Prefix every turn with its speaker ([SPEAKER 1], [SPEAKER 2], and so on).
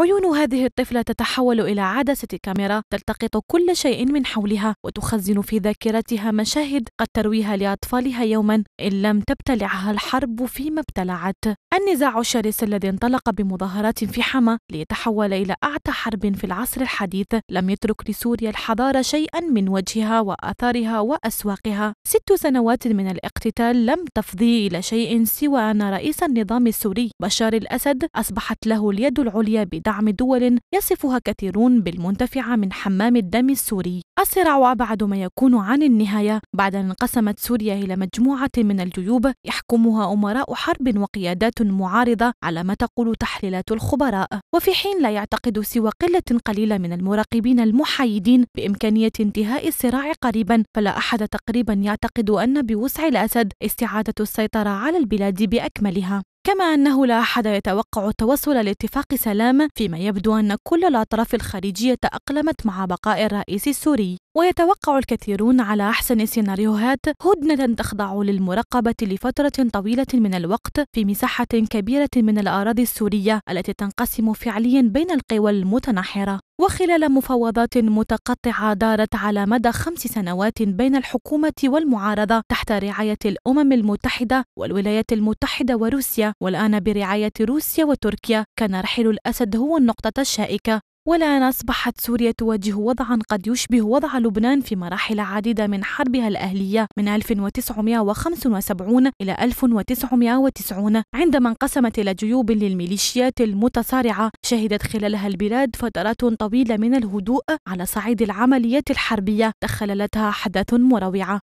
[SPEAKER 1] عيون هذه الطفلة تتحول إلى عدسة كاميرا تلتقط كل شيء من حولها وتخزن في ذاكرتها مشاهد قد ترويها لأطفالها يوما إن لم تبتلعها الحرب فيما ابتلعت النزاع الشرس الذي انطلق بمظاهرات في حما ليتحول إلى أعتى حرب في العصر الحديث لم يترك لسوريا الحضارة شيئا من وجهها وآثارها وأسواقها ست سنوات من الاقتتال لم تفضي إلى شيء سوى أن رئيس النظام السوري بشار الأسد أصبحت له اليد العليا بدعم دعم دول يصفها كثيرون بالمنتفعة من حمام الدم السوري الصراع أبعد ما يكون عن النهاية بعد أن انقسمت سوريا إلى مجموعة من الجيوب يحكمها أمراء حرب وقيادات معارضة على ما تقول تحليلات الخبراء وفي حين لا يعتقد سوى قلة قليلة من المراقبين المحايدين بإمكانية انتهاء الصراع قريبا فلا أحد تقريبا يعتقد أن بوسع الأسد استعادة السيطرة على البلاد بأكملها كما أنه لا أحد يتوقع التوصل لاتفاق سلام فيما يبدو أن كل الأطراف الخارجية تأقلمت مع بقاء الرئيس السوري ويتوقع الكثيرون على أحسن سيناريوهات هدنة تخضع للمراقبة لفترة طويلة من الوقت في مساحة كبيرة من الأراضي السورية التي تنقسم فعليا بين القوى المتناحرة وخلال مفاوضات متقطعة دارت على مدى خمس سنوات بين الحكومة والمعارضة تحت رعاية الأمم المتحدة والولايات المتحدة وروسيا والآن برعاية روسيا وتركيا كان رحيل الأسد هو النقطة الشائكة والآن أصبحت سوريا تواجه وضعا قد يشبه وضع لبنان في مراحل عديدة من حربها الأهلية من 1975 إلى 1990 عندما انقسمت إلى جيوب للميليشيات المتصارعة شهدت خلالها البلاد فترات طويلة من الهدوء على صعيد العمليات الحربية تخللتها أحداث مروعة